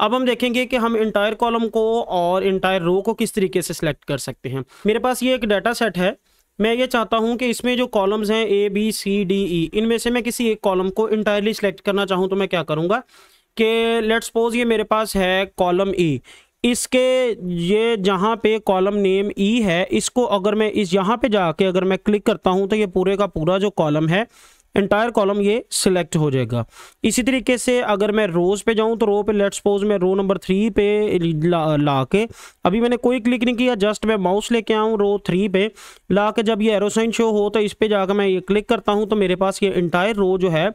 अब हम देखेंगे कि हम इंटायर कॉलम को और इंटायर रो को किस तरीके से सिलेक्ट कर सकते हैं मेरे पास ये एक डाटा सेट है मैं ये चाहता हूँ कि इसमें जो कॉलम्स हैं A B C D E इनमें से मैं किसी एक कॉलम को इंटायरली सिलेक्ट करना चाहूँ तो मैं क्या करूँगा कि लेट सपोज ये मेरे पास है कॉलम ई इसके ये जहाँ पे कॉलम नेम ई है इसको अगर मैं इस यहाँ पे जाके अगर मैं क्लिक करता हूँ तो ये पूरे का पूरा जो कॉलम है एंटायर कॉलम ये सिलेक्ट हो जाएगा इसी तरीके से अगर मैं रोज़ पे जाऊं तो रो पे लेट सपोज मैं रो नंबर थ्री पे ला, ला के अभी मैंने कोई क्लिक नहीं किया जस्ट मैं माउस लेके आऊं रो थ्री पे ला के जब ये एरोसाइन शो हो तो इस पर जाकर मैं ये क्लिक करता हूं तो मेरे पास ये इंटायर रो जो है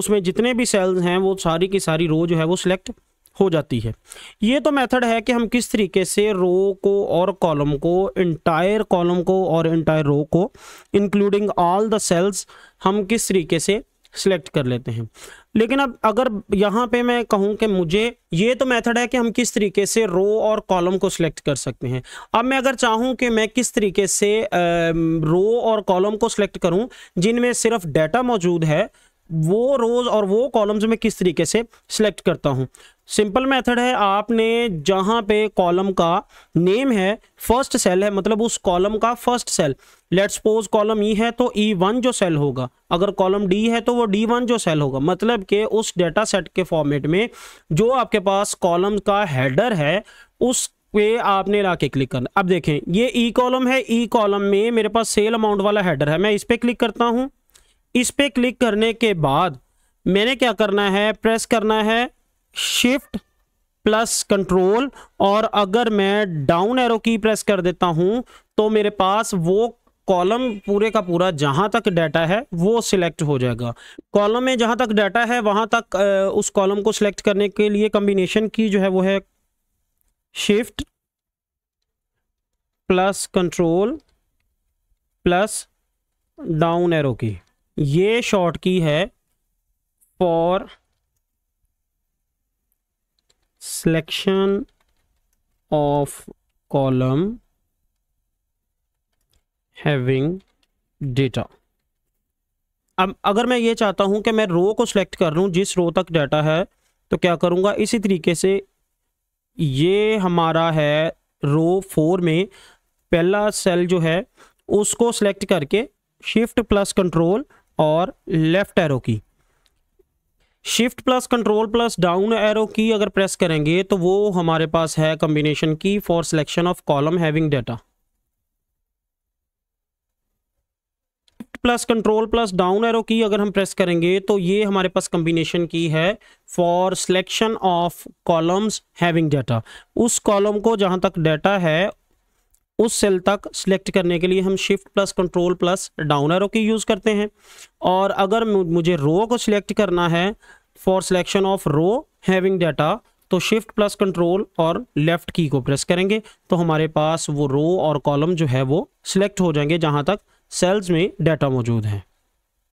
उसमें जितने भी सेल्स हैं वो सारी की सारी रो जो है वो सिलेक्ट हो जाती है ये तो मेथड है कि हम किस तरीके से रो को और कॉलम को इंटायर कॉलम को और इंटायर रो को इंक्लूडिंग ऑल द सेल्स हम किस तरीके से सिलेक्ट कर लेते हैं लेकिन अब अगर यहाँ पे मैं कहूँ कि मुझे ये तो मेथड है कि हम किस तरीके से रो और कॉलम को सिलेक्ट कर सकते हैं अब मैं अगर चाहूँ कि मैं किस तरीके से रो और कॉलम को सिलेक्ट करूँ जिनमें सिर्फ डाटा मौजूद है वो रोज और वो कॉलम्स में किस तरीके से सिलेक्ट करता हूँ सिंपल मेथड है आपने जहाँ पे कॉलम का नेम है फर्स्ट सेल है मतलब उस कॉलम का first cell let suppose column E है तो ई e वन जो सेल होगा अगर कॉलम डी है तो वो डी वन जो सेल होगा मतलब कि उस डेटा सेट के फॉर्मेट में जो आपके पास कॉलम का हेडर है उस पे आपने ला के क्लिक करना अब देखें ये ई e कॉलम है ई e कॉलम में मेरे पास सेल अमाउंट वाला हेडर है मैं इस पर क्लिक करता हूँ इस पर क्लिक करने के बाद मैंने क्या करना है प्रेस करना है शिफ्ट प्लस कंट्रोल और अगर मैं डाउन एरो की प्रेस कर देता हूं तो मेरे पास वो कॉलम पूरे का पूरा जहां तक डाटा है वो सिलेक्ट हो जाएगा कॉलम में जहां तक डाटा है वहां तक उस कॉलम को सिलेक्ट करने के लिए कम्बिनेशन की जो है वो है shift plus control plus down arrow key ये शॉर्ट की है for selection of column having data अब अगर मैं ये चाहता हूं कि मैं रो को सिलेक्ट कर लूं जिस रो तक डाटा है तो क्या करूँगा इसी तरीके से ये हमारा है रो फोर में पहला सेल जो है उसको सेलेक्ट करके शिफ्ट प्लस कंट्रोल और left arrow key shift plus control plus down arrow key अगर प्रेस करेंगे तो वो हमारे पास है combination key for selection of column having data plus control plus down arrow key अगर हम प्रेस करेंगे तो ये हमारे पास कम्बिनेशन की है for selection of columns having data उस कॉलम को जहां तक डाटा है उस सेल तक सिलेक्ट करने के लिए हम shift plus control plus down arrow key use करते हैं और अगर मुझे रो को सिलेक्ट करना है for selection of row having data तो शिफ्ट प्लस कंट्रोल और लेफ़्ट की को प्रेस करेंगे तो हमारे पास वो रो और कॉलम जो है वो सिलेक्ट हो जाएंगे जहाँ तक सेल्स में डाटा मौजूद है